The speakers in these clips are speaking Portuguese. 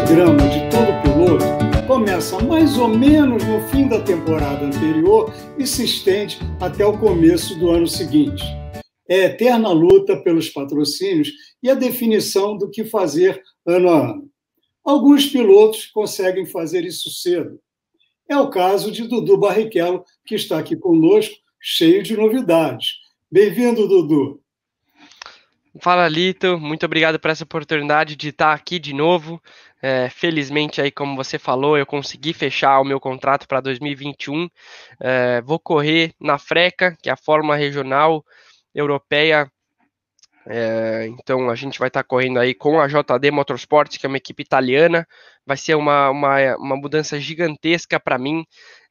drama de todo piloto começa mais ou menos no fim da temporada anterior e se estende até o começo do ano seguinte. É eterna luta pelos patrocínios e a definição do que fazer ano a ano. Alguns pilotos conseguem fazer isso cedo. É o caso de Dudu Barrichello, que está aqui conosco, cheio de novidades. Bem-vindo, Dudu. Fala, Lito. Muito obrigado por essa oportunidade de estar aqui de novo. É, felizmente, aí, como você falou, eu consegui fechar o meu contrato para 2021. É, vou correr na Freca, que é a forma regional europeia é, então a gente vai estar correndo aí com a JD Motorsports, que é uma equipe italiana. Vai ser uma, uma, uma mudança gigantesca para mim.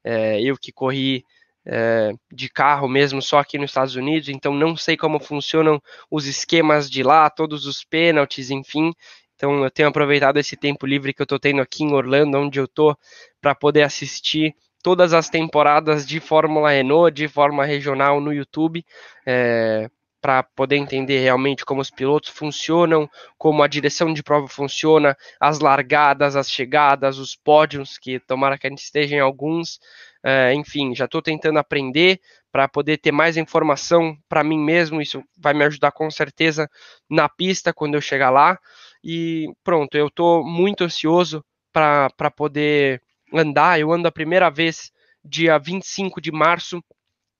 É, eu que corri é, de carro mesmo, só aqui nos Estados Unidos, então não sei como funcionam os esquemas de lá, todos os pênaltis, enfim. Então eu tenho aproveitado esse tempo livre que eu estou tendo aqui em Orlando, onde eu estou para poder assistir todas as temporadas de Fórmula Renault, de forma regional no YouTube. É, para poder entender realmente como os pilotos funcionam, como a direção de prova funciona, as largadas, as chegadas, os pódios, que tomara que a gente esteja em alguns. Uh, enfim, já estou tentando aprender para poder ter mais informação para mim mesmo. Isso vai me ajudar com certeza na pista quando eu chegar lá. E pronto, eu estou muito ansioso para poder andar. Eu ando a primeira vez dia 25 de março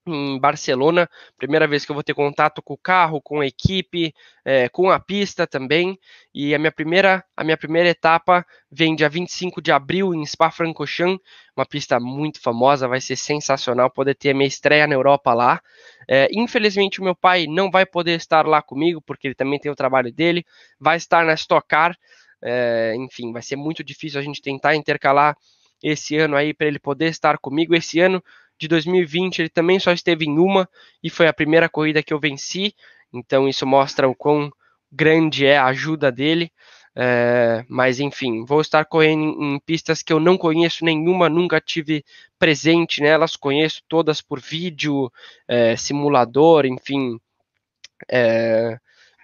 em Barcelona, primeira vez que eu vou ter contato com o carro, com a equipe, é, com a pista também. E a minha primeira, a minha primeira etapa vem dia 25 de abril em Spa-Francorchamps, uma pista muito famosa, vai ser sensacional poder ter a minha estreia na Europa lá. É, infelizmente o meu pai não vai poder estar lá comigo porque ele também tem o trabalho dele, vai estar na Stock Car. É, enfim, vai ser muito difícil a gente tentar intercalar esse ano aí para ele poder estar comigo. Esse ano de 2020 ele também só esteve em uma e foi a primeira corrida que eu venci, então isso mostra o quão grande é a ajuda dele. É, mas enfim, vou estar correndo em, em, pistas que eu não conheço nenhuma, nunca tive presente nelas, conheço todas por vídeo, é, simulador, enfim. É,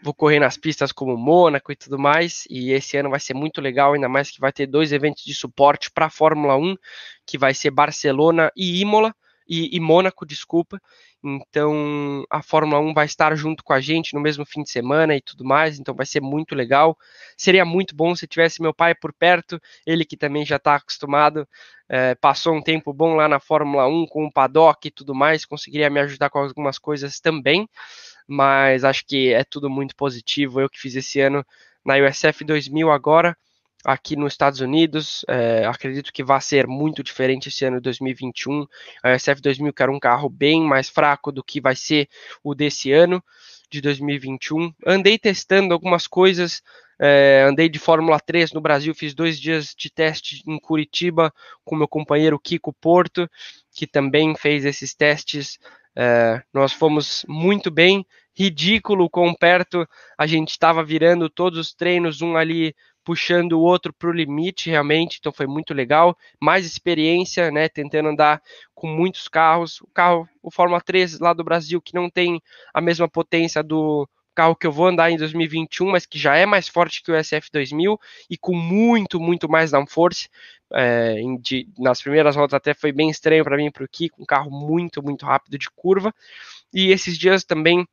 vou correr nas pistas como Mônaco e tudo mais, e esse ano vai ser muito legal, ainda mais que vai ter dois eventos de suporte para a Fórmula 1, que vai ser Barcelona e Imola e, e Mônaco, desculpa. Então a Fórmula 1 vai estar junto com a gente no mesmo fim de semana e tudo mais, então vai ser muito legal. Seria muito bom se tivesse meu pai por perto, ele que também já está acostumado, é, passou um tempo bom lá na Fórmula 1 com o paddock e tudo mais, conseguiria me ajudar com algumas coisas também, mas acho que é tudo muito positivo. Eu que fiz esse ano na USF 2000 agora aqui nos Estados Unidos. É, acredito que vai ser muito diferente esse ano de 2021. A SF 2000 que era um carro bem mais fraco do que vai ser o desse ano de 2021. Andei testando algumas coisas. É, andei de Fórmula 3 no Brasil, fiz dois dias de teste em Curitiba com meu companheiro Kiko Porto, que também fez esses testes. É, nós fomos muito bem, ridículo quão perto a gente estava virando todos os treinos, um ali puxando o outro para o limite realmente, então foi muito legal. Mais experiência, né? Tentando andar com muitos carros. O carro, o Fórmula 3 lá do Brasil, que não tem a mesma potência do carro que eu vou andar em 2021, mas que já é mais forte que o SF2000 e com muito, muito mais downforce. É, de, nas primeiras rodas até foi bem estranho para mim para o Kiko, um carro muito, muito rápido de curva. E esses dias também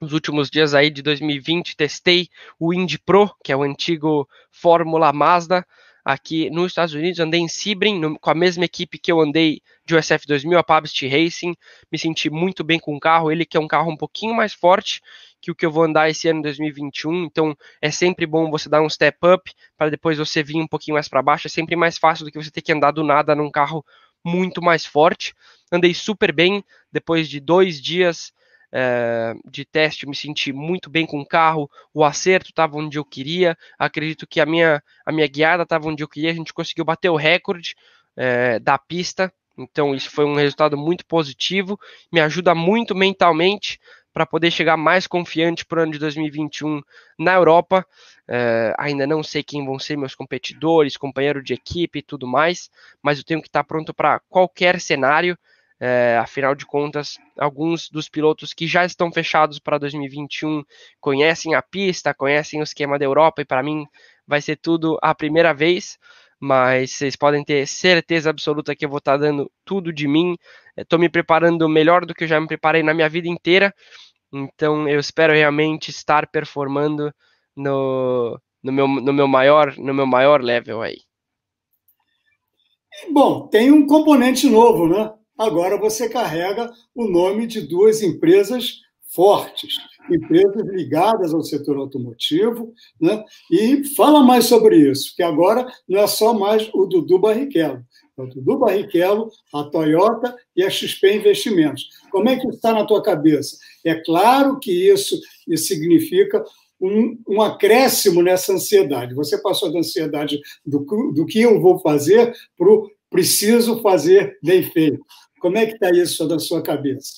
nos últimos dias aí de 2020, testei o Indy Pro, que é o antigo Fórmula Mazda, aqui nos Estados Unidos, andei em Sebring no, com a mesma equipe que eu andei de USF 2000, a Pabst Racing, me senti muito bem com o carro, ele que é um carro um pouquinho mais forte que o que eu vou andar esse ano 2021, então é sempre bom você dar um step up para depois você vir um pouquinho mais para baixo, é sempre mais fácil do que você ter que andar do nada num carro muito mais forte. Andei super bem depois de dois dias é, de teste, me senti muito bem com o carro, o acerto estava onde eu queria, acredito que a minha, a minha guiada estava onde eu queria, a gente conseguiu bater o recorde é, da pista, então isso foi um resultado muito positivo, me ajuda muito mentalmente para poder chegar mais confiante para o ano de 2021 na Europa. É, ainda não sei quem vão ser meus competidores, companheiro de equipe e tudo mais, mas eu tenho que estar tá pronto para qualquer cenário. É, afinal de contas, alguns dos pilotos que já estão fechados para 2021 conhecem a pista, conhecem o esquema da Europa e para mim vai ser tudo a primeira vez. Mas vocês podem ter certeza absoluta que eu vou estar dando tudo de mim. Estou é, me preparando melhor do que eu já me preparei na minha vida inteira. Então eu espero realmente estar performando no, no, meu, no, meu, maior, no meu maior level aí. Bom, tem um componente novo, né? agora você carrega o nome de duas empresas fortes, empresas ligadas ao setor automotivo, né? e fala mais sobre isso, que agora não é só mais o Dudu Barrichello, é o Dudu Barrichello, a Toyota e a XP Investimentos. Como é que está na tua cabeça? É claro que isso significa um, um, acréscimo nessa ansiedade. Você passou da ansiedade do, do que eu vou fazer para o preciso fazer bem feito. Como é que está isso na sua cabeça?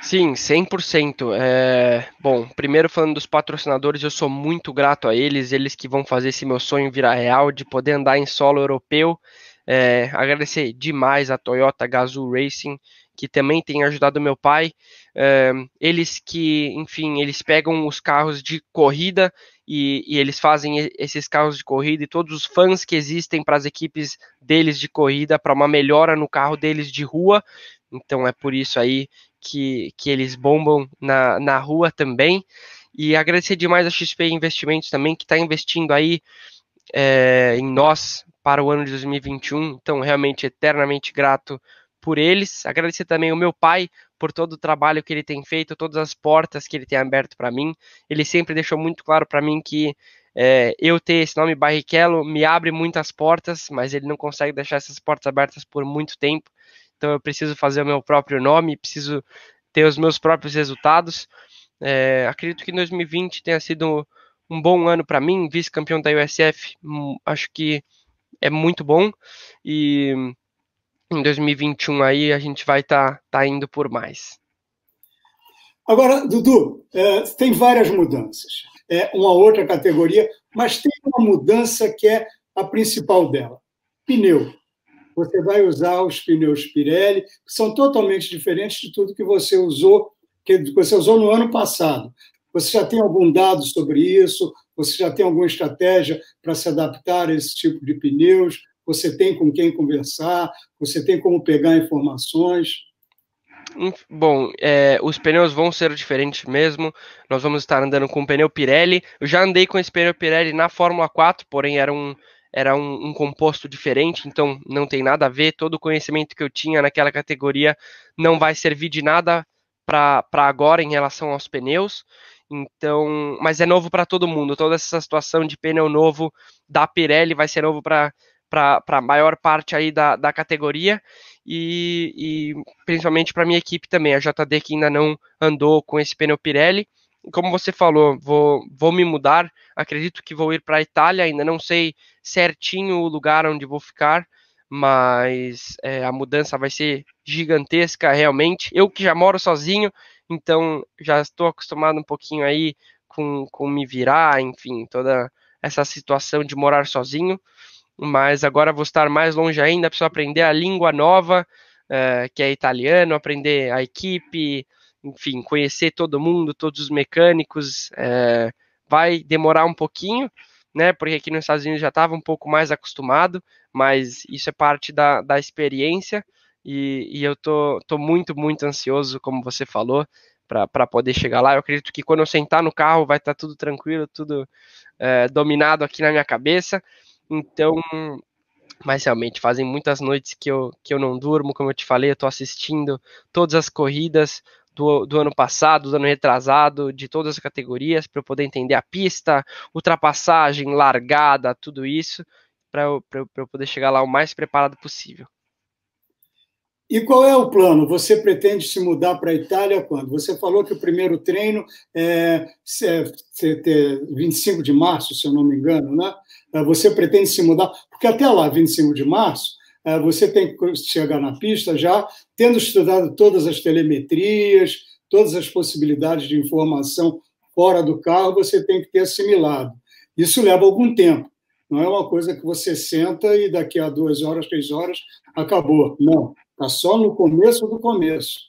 Sim, 100%. É... Bom, primeiro falando dos patrocinadores, eu sou muito grato a eles, eles que vão fazer esse meu sonho virar real, de poder andar em solo europeu. É... Agradecer demais a Toyota Gazoo Racing, que também tem ajudado meu pai. É... Eles que, enfim, eles pegam os carros de corrida e, e, eles fazem esses carros de corrida e todos os fãs que existem para as equipes deles de corrida, para uma melhora no carro deles de rua. Então é por isso aí que, que eles bombam na, na rua também. E agradecer demais a XP Investimentos também, que está investindo aí é, em nós para o ano de 2021. Então, realmente, eternamente grato por eles. Agradecer também ao meu pai por todo o trabalho que ele tem feito, todas as portas que ele tem aberto para mim. Ele sempre deixou muito claro para mim que é, eu ter esse nome Barrichello me abre muitas portas, mas ele não consegue deixar essas portas abertas por muito tempo. Então eu preciso fazer o meu próprio nome, preciso ter os meus próprios resultados. É, acredito que 2020 tenha sido um bom ano para mim, vice-campeão da USF, hum, acho que é muito bom. E em 2021 aí a gente vai estar tá, tá indo por mais. Agora, Dudu, é, tem várias mudanças. É uma outra categoria, mas tem uma mudança que é a principal dela: pneu. Você vai usar os pneus Pirelli, que são totalmente diferentes de tudo que você usou que você usou no ano passado. Você já tem algum dado sobre isso? Você já tem alguma estratégia para se adaptar a esse tipo de pneus? você tem com quem conversar, você tem como pegar informações. Hum, bom, é, os pneus vão ser diferentes mesmo. Nós vamos estar andando com o pneu Pirelli. Eu já andei com esse pneu Pirelli na Fórmula 4, porém era um, era um, um, composto diferente, então não tem nada a ver. Todo o conhecimento que eu tinha naquela categoria não vai servir de nada para agora em relação aos pneus. Então, mas é novo para todo mundo. Toda essa situação de pneu novo da Pirelli vai ser novo para para a maior parte aí da, da categoria e, e principalmente para minha equipe também, a JD que ainda não andou com esse pneu Pirelli. Como você falou, vou, vou me mudar, acredito que vou ir para a Itália, ainda não sei certinho o lugar onde vou ficar, mas é, a mudança vai ser gigantesca realmente. Eu que já moro sozinho, então já estou acostumado um pouquinho aí com, com me virar, enfim, toda essa situação de morar sozinho mas agora vou estar mais longe ainda, preciso aprender a língua nova, uh, que é italiano, aprender a equipe, enfim, conhecer todo mundo, todos os mecânicos, uh, vai demorar um pouquinho, né? Porque aqui nos Estados Unidos já estava um pouco mais acostumado, mas isso é parte da, da experiência. E, e, eu tô, tô muito, muito ansioso, como você falou, para poder chegar lá. Eu acredito que quando eu sentar no carro vai estar tá tudo tranquilo, tudo é, dominado aqui na minha cabeça. Então, mas realmente fazem muitas noites que eu, que eu não durmo, como eu te falei, eu estou assistindo todas as corridas do, do ano passado, do ano retrasado, de todas as categorias, para eu poder entender a pista, ultrapassagem, largada, tudo isso, para eu, eu, eu poder chegar lá o mais preparado possível. E qual é o plano? Você pretende se mudar para a Itália quando? Você falou que o primeiro treino é 25 é, de março, se eu não me engano, né? É, você pretende se mudar, porque até lá, 25 de março, é, você tem que chegar na pista já tendo estudado todas as telemetrias, todas as possibilidades de informação fora do carro, você tem que ter assimilado. Isso leva algum tempo. Não é uma coisa que você senta e daqui a duas horas, três horas, acabou. Não Está só no começo do começo.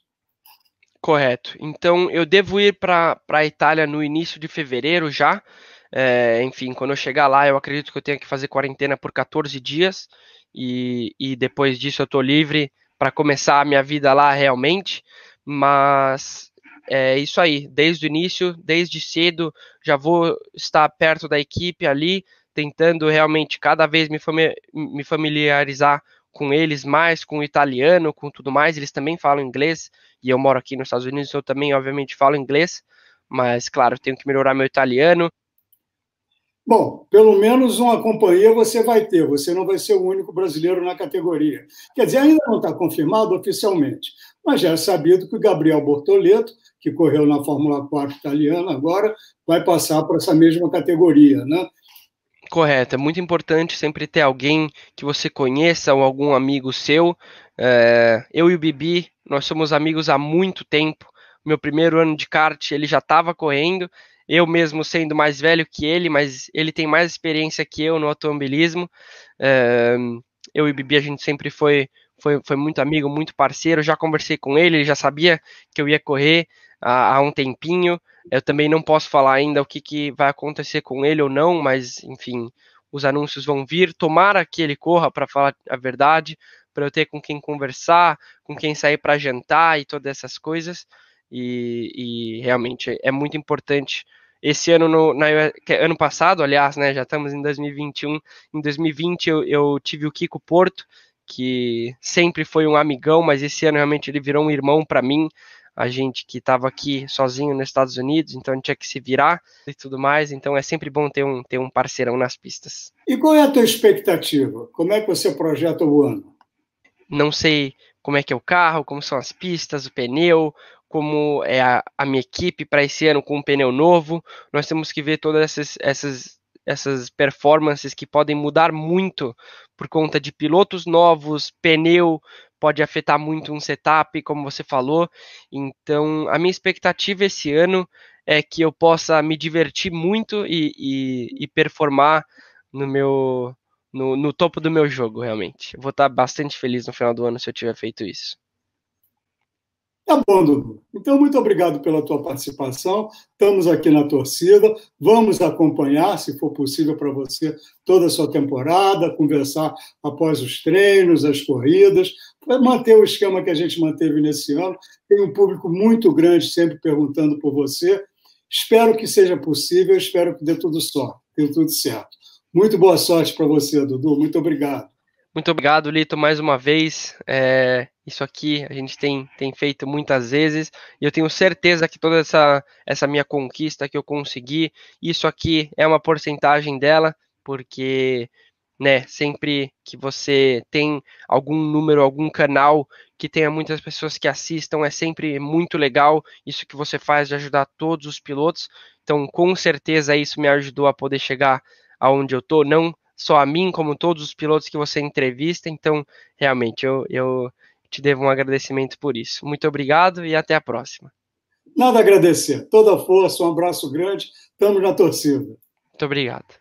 Correto. Então eu devo ir para a Itália no início de fevereiro já. É, enfim, quando eu chegar lá, eu acredito que eu tenha que fazer quarentena por 14 dias. E, e depois disso eu estou livre para começar a minha vida lá realmente. Mas é isso aí. Desde o início, desde cedo, já vou estar perto da equipe ali, tentando realmente cada vez me familiarizar com eles mais, com o italiano, com tudo mais, eles também falam inglês, e eu moro aqui nos Estados Unidos, então eu também, obviamente, falo inglês, mas, claro, tenho que melhorar meu italiano. Bom, pelo menos uma companhia você vai ter, você não vai ser o único brasileiro na categoria. Quer dizer, ainda não está confirmado oficialmente, mas já é sabido que o Gabriel Bortoleto, que correu na Fórmula 4 italiana agora, vai passar para essa mesma categoria, né? Correto, é muito importante sempre ter alguém que você conheça ou algum amigo seu. É, eu e o Bibi, nós somos amigos há muito tempo. Meu primeiro ano de kart, ele já estava correndo. Eu mesmo sendo mais velho que ele, mas ele tem mais experiência que eu no automobilismo. É, eu e o Bibi, a gente sempre foi, foi, foi muito amigo, muito parceiro. Já conversei com ele, ele já sabia que eu ia correr há, há um tempinho. Eu também não posso falar ainda o que, que vai acontecer com ele ou não, mas enfim, os anúncios vão vir. Tomara que ele corra para falar a verdade, para eu ter com quem conversar, com quem sair para jantar e todas essas coisas. E, e, realmente é muito importante. Esse ano, no, na, é ano passado, aliás, né, já estamos em 2021. Em 2020 eu, eu tive o Kiko Porto, que sempre foi um amigão, mas esse ano realmente ele virou um irmão para mim a gente que estava aqui sozinho nos Estados Unidos, então tinha que se virar e tudo mais. Então é sempre bom ter um, ter um parceirão nas pistas. E qual é a tua expectativa? Como é que você projeta o ano? Não sei como é que é o carro, como são as pistas, o pneu, como é a, a minha equipe para esse ano com um pneu novo. Nós temos que ver todas essas, essas, essas performances que podem mudar muito por conta de pilotos novos, pneu, pode afetar muito um setup, como você falou. Então, a minha expectativa esse ano é que eu possa me divertir muito e, e, e performar no meu no, no, topo do meu jogo, realmente. Eu vou estar bastante feliz no final do ano se eu tiver feito isso. Tá bom, Dudu. Então, muito obrigado pela tua participação. Estamos aqui na torcida. Vamos acompanhar, se for possível para você, toda a sua temporada, conversar após os treinos, as corridas, vai manter o esquema que a gente manteve nesse ano. Tem um público muito grande sempre perguntando por você. Espero que seja possível, espero que dê tudo só, dê tudo certo. Muito boa sorte para você, Dudu. Muito obrigado. Muito obrigado, Lito, mais uma vez. É, isso aqui a gente tem, tem feito muitas vezes e eu tenho certeza que toda essa, essa minha conquista que eu consegui, isso aqui é uma porcentagem dela, porque né? Sempre que você tem algum número, algum canal que tenha muitas pessoas que assistam, é sempre muito legal isso que você faz de ajudar todos os pilotos. Então, com certeza isso me ajudou a poder chegar aonde eu tô, não só a mim, como todos os pilotos que você entrevista. Então, realmente, eu, eu te devo um agradecimento por isso. Muito obrigado e até a próxima. Nada a agradecer. Toda a força, um abraço grande. Estamos na torcida. Muito obrigado.